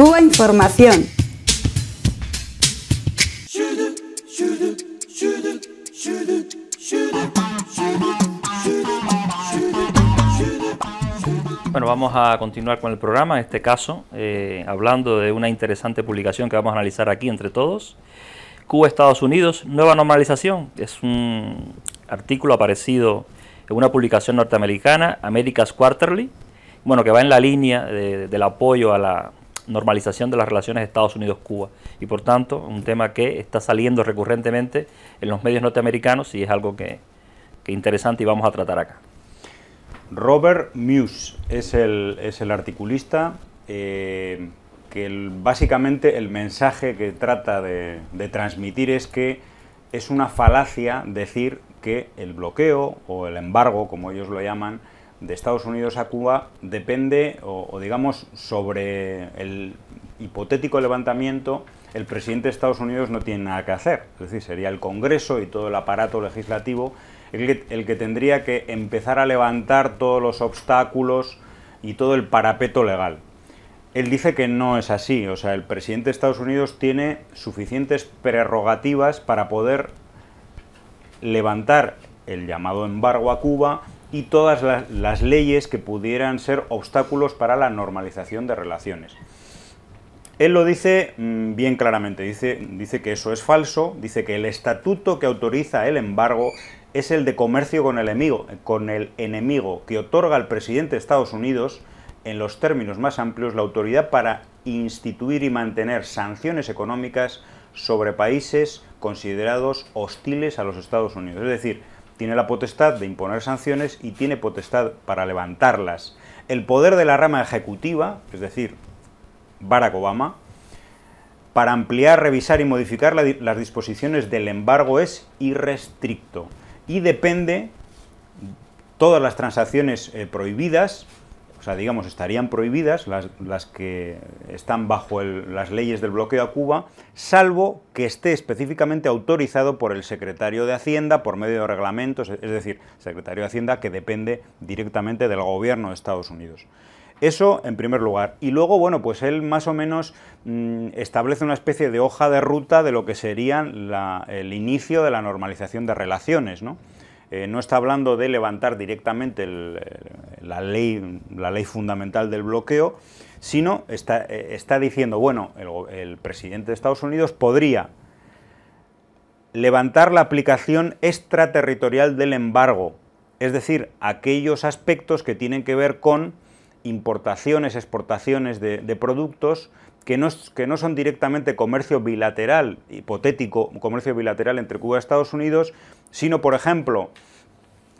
Cuba Información. Bueno, vamos a continuar con el programa, en este caso, eh, hablando de una interesante publicación que vamos a analizar aquí entre todos. Cuba-Estados Unidos, nueva normalización. Es un artículo aparecido en una publicación norteamericana, America's Quarterly, bueno, que va en la línea del apoyo a la, normalización de las relaciones Estados Unidos-Cuba. Y por tanto, un tema que está saliendo recurrentemente en los medios norteamericanos y es algo que, interesante y vamos a tratar acá. Robert Muse es el, articulista eh, que básicamente el mensaje que trata de transmitir es que es una falacia decir que el bloqueo o el embargo, como ellos lo llaman, de Estados Unidos a Cuba depende, o, digamos, sobre el hipotético levantamiento, el presidente de Estados Unidos no tiene nada que hacer. Es decir, sería el Congreso y todo el aparato legislativo el que, el que tendría que empezar a levantar todos los obstáculos y todo el parapeto legal. Él dice que no es así, o sea, el presidente de Estados Unidos tiene suficientes prerrogativas para poder levantar el llamado embargo a Cuba, y todas las, leyes que pudieran ser obstáculos para la normalización de relaciones. Él lo dice mm, bien claramente, dice, dice, que eso es falso, dice que el estatuto que autoriza el embargo es el de comercio con el, enemigo, con el enemigo que otorga al presidente de Estados Unidos, en los términos más amplios, la autoridad para instituir y mantener sanciones económicas sobre países considerados hostiles a los Estados Unidos. Es decir, tiene la potestad de imponer sanciones y tiene potestad para levantarlas. El poder de la rama ejecutiva, es decir, Barack Obama, para ampliar, revisar y modificar las disposiciones del embargo es irrestricto y depende todas las transacciones eh, prohibidas o sea, digamos, estarían prohibidas las, que están bajo las leyes del bloqueo a Cuba, salvo que esté específicamente autorizado por el secretario de Hacienda por medio de reglamentos, es decir, secretario de Hacienda que depende directamente del gobierno de Estados Unidos. Eso en primer lugar. Y luego, bueno, pues él más o menos mm, establece una especie de hoja de ruta de lo que sería el inicio de la normalización de relaciones, ¿no? Eh, no está hablando de levantar directamente eh, la, ley, fundamental del bloqueo, sino está, eh, diciendo, bueno, el, presidente de Estados Unidos podría levantar la aplicación extraterritorial del embargo, es decir, aquellos aspectos que tienen que ver con importaciones, exportaciones de productos que no, son directamente comercio bilateral, hipotético comercio bilateral entre Cuba y Estados Unidos, sino, por ejemplo,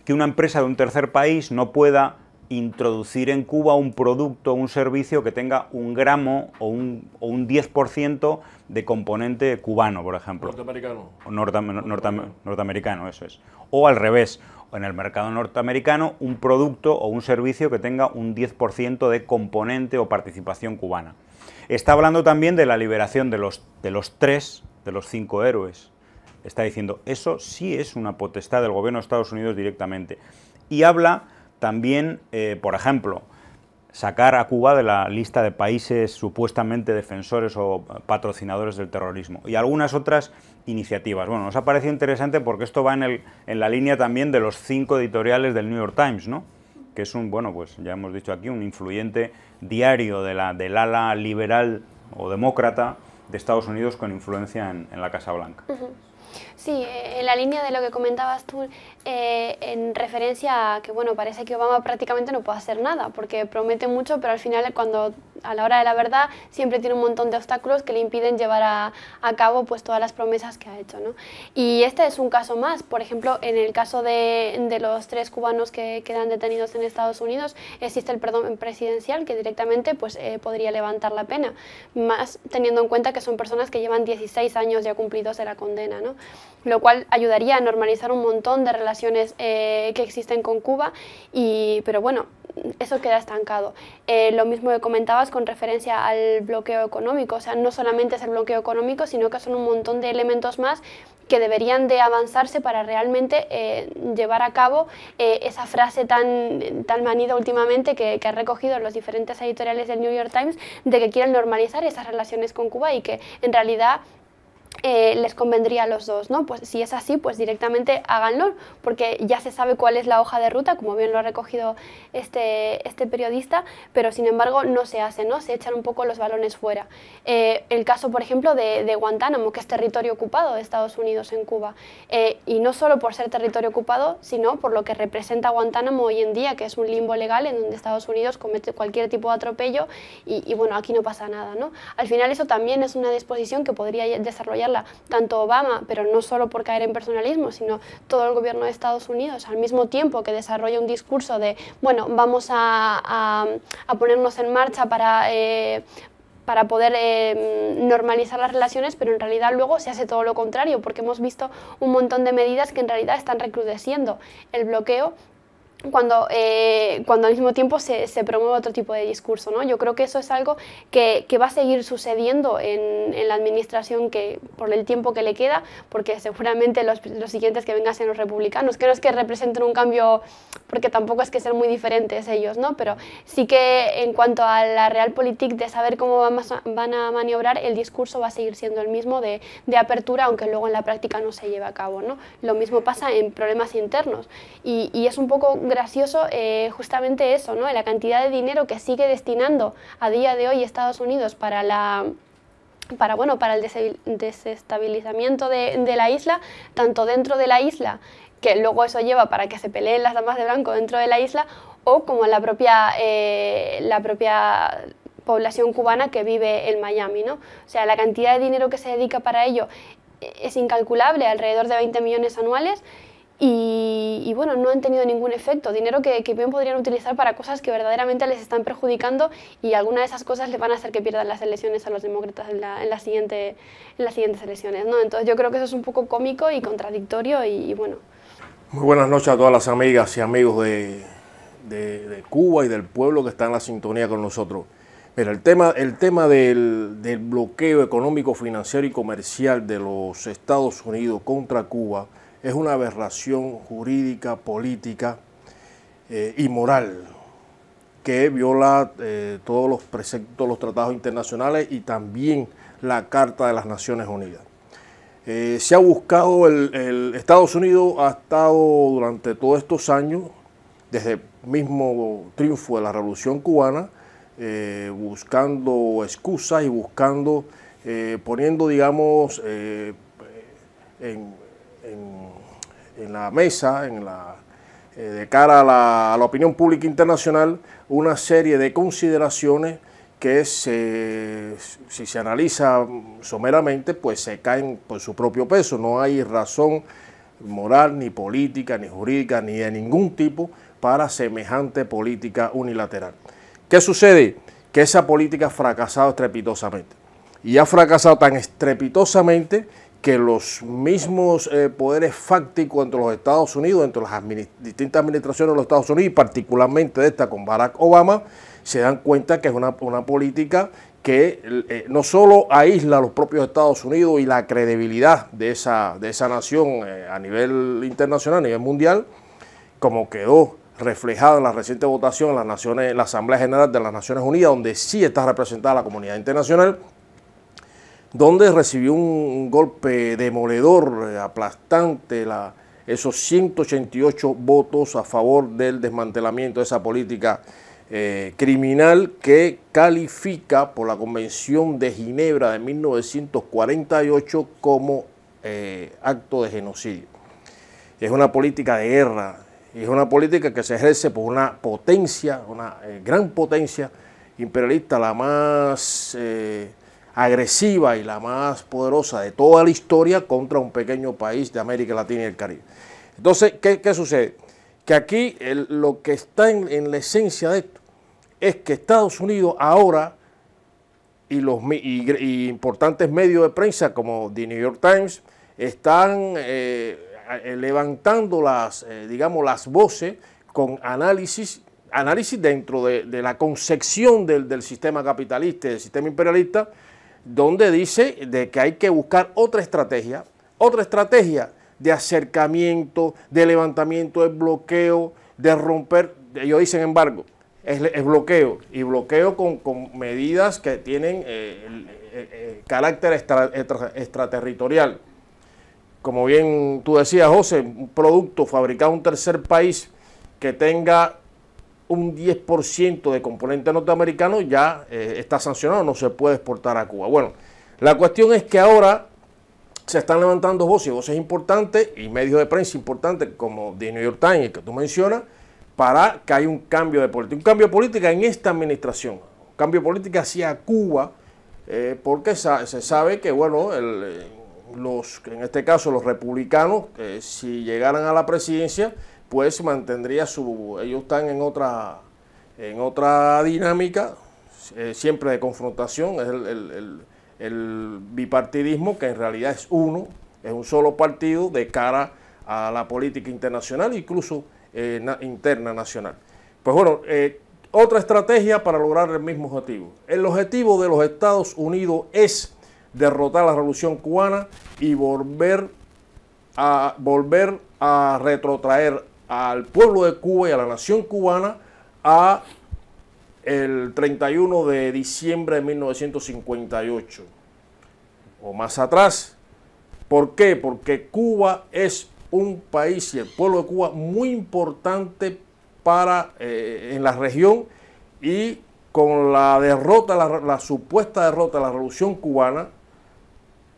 que una empresa de un tercer país no pueda introducir en Cuba un producto, o un servicio que tenga un gramo o un, o un 10% de componente cubano, por ejemplo. Norteamericano. O norteamericano, eso es. O al revés, en el mercado norteamericano, un producto o un servicio que tenga un 10% de componente o participación cubana. Está hablando también de la liberación de los, de los tres, de los cinco héroes. Está diciendo, eso sí es una potestad del gobierno de Estados Unidos directamente. Y habla también, eh, por ejemplo, sacar a Cuba de la lista de países supuestamente defensores o patrocinadores del terrorismo y algunas otras iniciativas. Bueno, nos ha parecido interesante porque esto va en, el, en la línea también de los cinco editoriales del New York Times, ¿no? que es un, bueno, pues ya hemos dicho aquí, un influyente diario de la, del ala liberal o demócrata de Estados Unidos con influencia en, la Casa Blanca. Sí, en la línea de lo que comentabas tú, eh, en referencia a que bueno, parece que Obama prácticamente no puede hacer nada, porque promete mucho, pero al final cuando a la hora de la verdad siempre tiene un montón de obstáculos que le impiden llevar a, cabo pues todas las promesas que ha hecho. ¿no? Y este es un caso más, por ejemplo, en el caso de, los tres cubanos que quedan detenidos en Estados Unidos, existe el perdón presidencial que directamente pues, eh, podría levantar la pena, más teniendo en cuenta que son personas que llevan 16 años ya cumplidos de la condena. ¿no? lo cual ayudaría a normalizar un montón de relaciones eh, que existen con Cuba, y, pero bueno, eso queda estancado. Eh, lo mismo que comentabas con referencia al bloqueo económico, o sea, no solamente es el bloqueo económico, sino que son un montón de elementos más que deberían de avanzarse para realmente eh, llevar a cabo esa frase tan, tan manida últimamente que, ha recogido los diferentes editoriales del New York Times de que quieren normalizar esas relaciones con Cuba y que en realidad eh, les convendría a los dos, ¿no? Pues si es así, pues directamente háganlo, porque ya se sabe cuál es la hoja de ruta, como bien lo ha recogido este, este periodista, pero sin embargo no se hace, ¿no? Se echan un poco los balones fuera. Eh, el caso, por ejemplo, de, Guantánamo, que es territorio ocupado de Estados Unidos en Cuba, eh, y no solo por ser territorio ocupado, sino por lo que representa Guantánamo hoy en día, que es un limbo legal en donde Estados Unidos comete cualquier tipo de atropello y, y bueno, aquí no pasa nada, ¿no? Al final eso también es una disposición que podría desarrollar tanto Obama, pero no solo por caer en personalismo, sino todo el gobierno de Estados Unidos, al mismo tiempo que desarrolla un discurso de, bueno, vamos a, ponernos en marcha para... Eh, para poder eh, normalizar las relaciones, pero en realidad luego se hace todo lo contrario, porque hemos visto un montón de medidas que en realidad están recrudeciendo el bloqueo cuando, eh, cuando al mismo tiempo se, se, promueve otro tipo de discurso. ¿no? Yo creo que eso es algo que, que va a seguir sucediendo en, en, la administración que, por el tiempo que le queda, porque seguramente los, los siguientes que vengan sean los republicanos, que no es que representen un cambio, porque tampoco es que sean muy diferentes ellos, ¿no? pero sí que en cuanto a la realpolitik de saber cómo van a maniobrar, el discurso va a seguir siendo el mismo de, de, apertura, aunque luego en la práctica no se lleve a cabo. ¿no? Lo mismo pasa en problemas internos y, y es un poco gracioso eh, justamente eso, ¿no? la cantidad de dinero que sigue destinando a día de hoy Estados Unidos para la para, bueno, para el desestabilizamiento de, la isla, tanto dentro de la isla, que luego eso lleva para que se peleen las damas de blanco dentro de la isla, o como la propia, eh, la propia población cubana que vive en Miami. ¿no? O sea, la cantidad de dinero que se dedica para ello eh, es incalculable, alrededor de 20 millones anuales, y, bueno, no han tenido ningún efecto. Dinero que, bien podrían utilizar para cosas que verdaderamente les están perjudicando y alguna de esas cosas les van a hacer que pierdan las elecciones a los demócratas en, la, en, siguiente, en las siguientes elecciones. ¿no? Entonces yo creo que eso es un poco cómico y contradictorio y, bueno. Muy buenas noches a todas las amigas y amigos de, de, Cuba y del pueblo que está en la sintonía con nosotros. pero el tema, el tema del, del bloqueo económico, financiero y comercial de los Estados Unidos contra Cuba es una aberración jurídica, política eh, y moral que viola eh, todos los preceptos, los tratados internacionales y también la Carta de las Naciones Unidas. Eh, se ha buscado, el, Estados Unidos ha estado durante todos estos años, desde el mismo triunfo de la Revolución Cubana, buscando excusas y buscando, poniendo, digamos, en, en, la mesa, en la, eh, de cara a la, opinión pública internacional, una serie de consideraciones que si se analiza someramente, pues se caen por su propio peso. No hay razón moral, ni política, ni jurídica, ni de ningún tipo para semejante política unilateral. ¿Qué sucede? Que esa política ha fracasado estrepitosamente. Y ha fracasado tan estrepitosamente que los mismos eh, poderes fácticos entre los Estados Unidos, entre las distintas administraciones de los Estados Unidos y particularmente esta con Barack Obama, se dan cuenta que es una, política que eh, no solo aísla a los propios Estados Unidos y la credibilidad de esa, de esa nación eh, a nivel internacional, a nivel mundial, como quedó reflejado en la reciente votación en las naciones, la Asamblea General de las Naciones Unidas, donde sí está representada la comunidad internacional, donde recibió un golpe demoledor, eh, aplastante, esos 188 votos a favor del desmantelamiento de esa política eh, criminal que califica por la Convención de Ginebra de 1948 como eh, acto de genocidio. Es una política de guerra, es una política que se ejerce por una potencia, una gran potencia imperialista, la más agresiva y la más poderosa de toda la historia contra un pequeño país de América Latina y el Caribe. Entonces, ¿qué, sucede? Que aquí lo que está en, la esencia de esto es que Estados Unidos ahora y los importantes medios de prensa como The New York Times están eh, levantando las, eh, digamos, las voces con análisis análisis dentro de, la concepción del, del, sistema capitalista y del sistema imperialista, donde dice de que hay que buscar otra estrategia, otra estrategia de acercamiento, de levantamiento, de bloqueo, de romper, ellos dicen embargo, es, bloqueo, y bloqueo con, medidas que tienen eh, eh, eh, carácter extraterritorial. Como bien tú decías, José, un producto fabricado en un tercer país que tenga un 10% de componente norteamericano ya eh, está sancionado, no se puede exportar a Cuba. Bueno, la cuestión es que ahora se están levantando voces, voces importantes y medios de prensa importantes como The New York Times, que tú mencionas, para que haya un cambio de política, un cambio de política en esta administración, un cambio de política hacia Cuba, eh, porque se sabe que, bueno, eh, los, en este caso los republicanos, si llegaran a la presidencia, pues mantendría su... Ellos están en otra, en otra dinámica, eh, siempre de confrontación, es el, bipartidismo que en realidad es uno, es un solo partido de cara a la política internacional, incluso eh, interna nacional. Pues bueno, eh, otra estrategia para lograr el mismo objetivo. El objetivo de los Estados Unidos es derrotar la revolución cubana y volver a, volver a retrotraer al pueblo de Cuba y a la nación cubana a el 31 de diciembre de 1958 o más atrás. ¿Por qué? Porque Cuba es un país y el pueblo de Cuba muy importante para, eh, en la región y con la derrota, la, la supuesta derrota de la revolución cubana,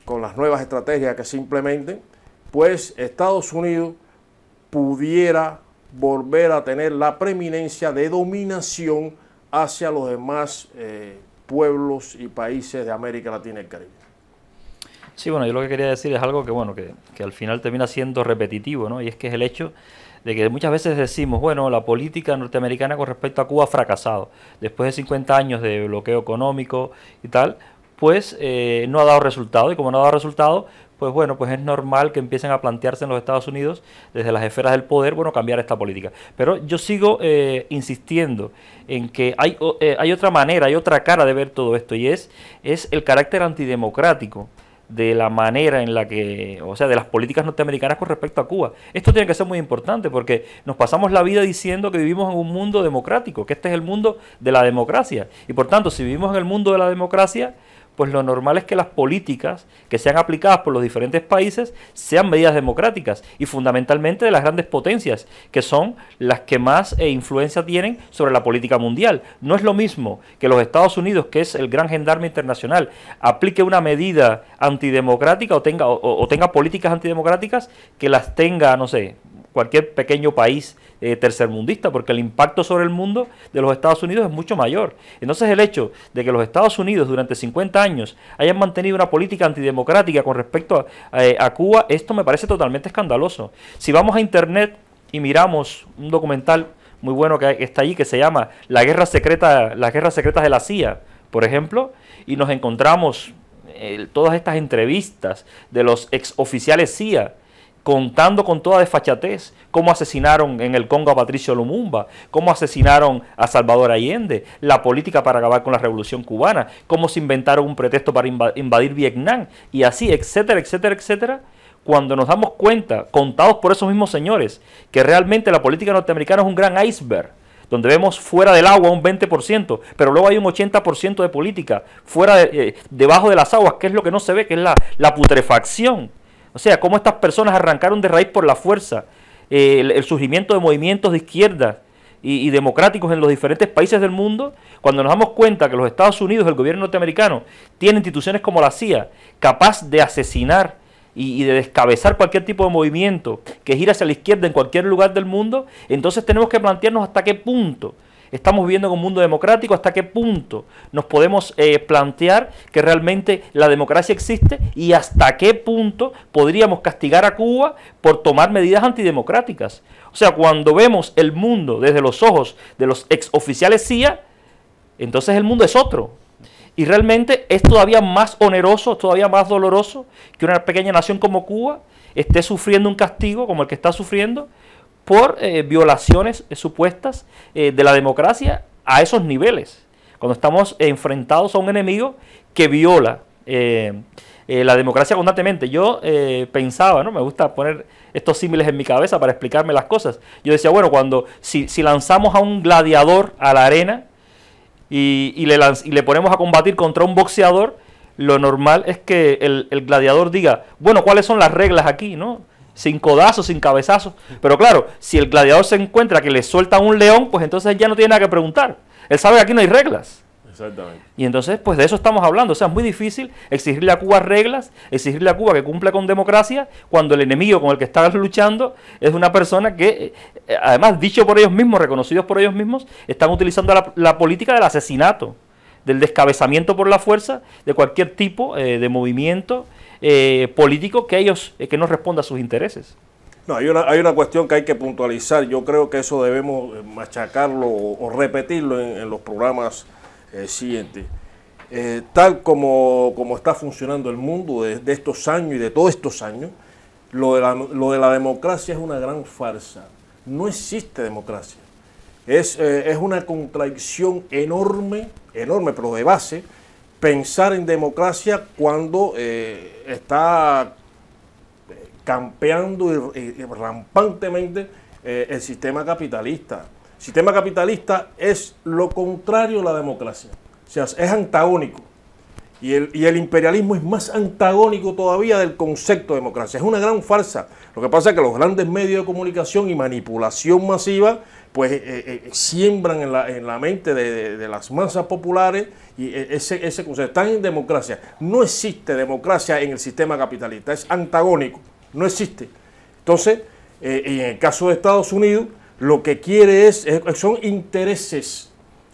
con las nuevas estrategias que se implementen, pues Estados Unidos pudiera volver a tener la preeminencia de dominación hacia los demás eh, pueblos y países de América Latina y el Caribe. Sí, bueno, yo lo que quería decir es algo que, bueno, que, al final termina siendo repetitivo, ¿no? Y es que es el hecho de que muchas veces decimos, bueno, la política norteamericana con respecto a Cuba ha fracasado. Después de 50 años de bloqueo económico y tal, pues eh, no ha dado resultado. Y como no ha dado resultado, pues bueno, pues es normal que empiecen a plantearse en los Estados Unidos, desde las esferas del poder, bueno, cambiar esta política. Pero yo sigo eh, insistiendo en que hay, eh, hay otra manera, hay otra cara de ver todo esto, y es, es el carácter antidemocrático de la manera en la que, o sea, de las políticas norteamericanas con respecto a Cuba. Esto tiene que ser muy importante porque nos pasamos la vida diciendo que vivimos en un mundo democrático, que este es el mundo de la democracia. Y por tanto, si vivimos en el mundo de la democracia, pues lo normal es que las políticas que sean aplicadas por los diferentes países sean medidas democráticas y fundamentalmente de las grandes potencias, que son las que más eh, influencia tienen sobre la política mundial. No es lo mismo que los Estados Unidos, que es el gran gendarme internacional, aplique una medida antidemocrática o tenga, tenga políticas antidemocráticas que las tenga, no sé, cualquier pequeño país eh, tercermundista, porque el impacto sobre el mundo de los Estados Unidos es mucho mayor. Entonces el hecho de que los Estados Unidos durante 50 años hayan mantenido una política antidemocrática con respecto eh, a, Cuba, esto me parece totalmente escandaloso. Si vamos a Internet y miramos un documental muy bueno que está allí que se llama La guerra secreta, las guerras secretas de la CIA, por ejemplo, y nos encontramos eh, todas estas entrevistas de los exoficiales CIA contando con toda desfachatez, cómo asesinaron en el Congo a Patricio Lumumba, cómo asesinaron a Salvador Allende, la política para acabar con la revolución cubana, cómo se inventaron un pretexto para invadir Vietnam y así, etcétera, etcétera, etcétera. Cuando nos damos cuenta, contados por esos mismos señores, que realmente la política norteamericana es un gran iceberg, donde vemos fuera del agua un 20%, pero luego hay un 80% de política fuera de, eh, debajo de las aguas, que es lo que no se ve, que es la putrefacción o sea, cómo estas personas arrancaron de raíz por la fuerza eh, el, surgimiento de movimientos de izquierda y, democráticos en los diferentes países del mundo, cuando nos damos cuenta que los Estados Unidos, el gobierno norteamericano, tiene instituciones como la CIA, capaz de asesinar y de descabezar cualquier tipo de movimiento que gira hacia la izquierda en cualquier lugar del mundo, entonces tenemos que plantearnos hasta qué punto estamos viviendo en un mundo democrático, hasta qué punto nos podemos eh, plantear que realmente la democracia existe y hasta qué punto podríamos castigar a Cuba por tomar medidas antidemocráticas. O sea, cuando vemos el mundo desde los ojos de los exoficiales CIA, entonces el mundo es otro. Y realmente es todavía más oneroso, todavía más doloroso que una pequeña nación como Cuba esté sufriendo un castigo como el que está sufriendo por eh, violaciones eh, supuestas eh, de la democracia a esos niveles. Cuando estamos enfrentados a un enemigo que viola la democracia constantemente. Yo pensaba, ¿no? Me gusta poner estos símiles en mi cabeza para explicarme las cosas. Yo decía, bueno, cuando si, si lanzamos a un gladiador a la arena y, le y le ponemos a combatir contra un boxeador, lo normal es que el, el, gladiador diga, bueno, ¿cuáles son las reglas aquí? ¿no? sin codazos, sin cabezazos. Pero claro, si el gladiador se encuentra que le suelta un león, pues entonces ya no tiene nada que preguntar. Él sabe que aquí no hay reglas. Exactamente. Y entonces, pues de eso estamos hablando. O sea, es muy difícil exigirle a Cuba reglas, exigirle a Cuba que cumpla con democracia, cuando el enemigo con el que está luchando es una persona que, eh, eh, además, dicho por ellos mismos, reconocidos por ellos mismos, están utilizando la, política del asesinato, del descabezamiento por la fuerza de cualquier tipo eh, de movimiento eh, político que ellos eh, que no responda a sus intereses. No, hay una, hay una cuestión que hay que puntualizar. Yo creo que eso debemos eh, machacarlo o, repetirlo en, los programas siguientes. tal como, está funcionando el mundo de, estos años y de todos estos años, lo de, la, democracia es una gran farsa. No existe democracia. Es, es, una contradicción enorme, enorme, pero de base, pensar en democracia cuando eh, está eh, campeando y, rampantemente eh, el sistema capitalista. El sistema capitalista es lo contrario a la democracia, sea, es antagónico. Y el, imperialismo es más antagónico todavía del concepto de democracia. Es una gran farsa. Lo que pasa es que los grandes medios de comunicación y manipulación masiva pues eh, eh, eh, siembran en la, mente de, las masas populares y ese, concepto. Están en democracia. No existe democracia en el sistema capitalista. Es antagónico. No existe. Entonces, en el caso de Estados Unidos, lo que quiere es, son intereses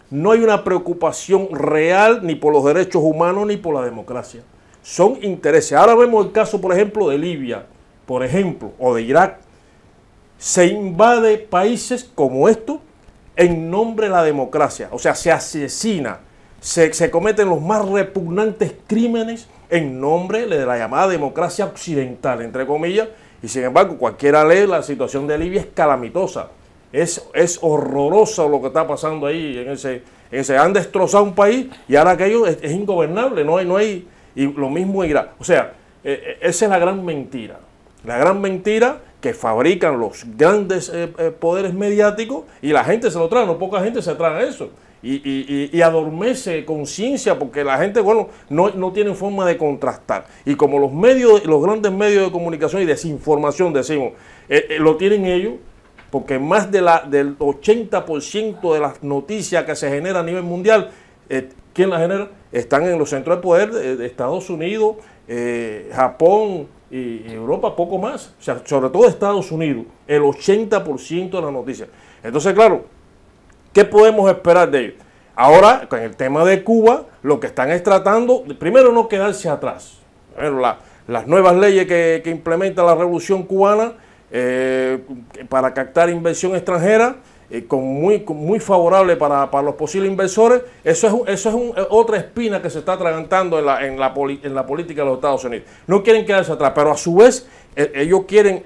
no hay una preocupación real ni por los derechos humanos ni por la democracia. Son intereses. Ahora vemos el caso, por ejemplo, de Libia, por ejemplo, o de Irak. Se invade países como estos en nombre de la democracia. O sea, se asesina, se, cometen los más repugnantes crímenes en nombre de la llamada democracia occidental, entre comillas. Y sin embargo, cualquiera lee la situación de Libia es calamitosa es, horroroso lo que está pasando ahí en ese, en Han destrozado un país y ahora aquello es, ingobernable, no hay, no hay. Y lo mismo en O sea, eh, eh, esa es la gran mentira. La gran mentira que fabrican los grandes eh, poderes mediáticos y la gente se lo trae, no poca gente se trae eso. Y, y, y, y adormece conciencia porque la gente, bueno, no, no tiene forma de contrastar. Y como los medios, los grandes medios de comunicación y desinformación, decimos, lo tienen ellos, porque más de del 80% de las noticias que se generan a nivel mundial, eh, ¿quién las genera? Están en los centros de poder de Estados Unidos, eh, Japón y Europa, poco más. sobre todo Estados Unidos, el 80% de las noticias. Entonces, claro, ¿qué podemos esperar de ellos? Ahora, con el tema de Cuba, lo que están es tratando, primero no quedarse atrás. las nuevas leyes que, que implementa la revolución cubana eh, para captar inversión extranjera, eh, con muy, muy favorable para, los posibles inversores, eso es, eso es eh, otra espina que se está atragantando en la, en, la política de los Estados Unidos. No quieren quedarse atrás, pero a su vez ellos quieren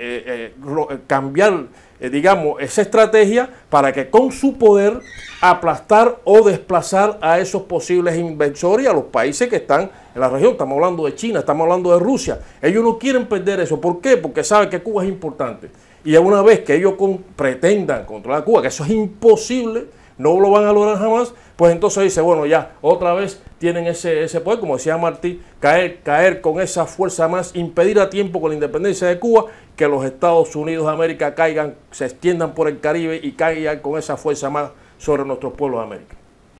cambiar digamos, esa estrategia para que con su poder aplastar o desplazar a esos posibles inversores y a los países que están en la región, estamos hablando de China, estamos hablando de Rusia. Ellos no quieren perder eso. ¿Por qué? Porque saben que Cuba es importante. Y una vez que ellos pretendan controlar Cuba, que eso es imposible, no lo van a lograr jamás, pues entonces dice, bueno, ya otra vez tienen ese, ese poder, como decía Martí, caer, caer con esa fuerza más, impedir a tiempo con la independencia de Cuba que los Estados Unidos de América caigan, se extiendan por el Caribe y caigan con esa fuerza más sobre nuestros pueblos de América.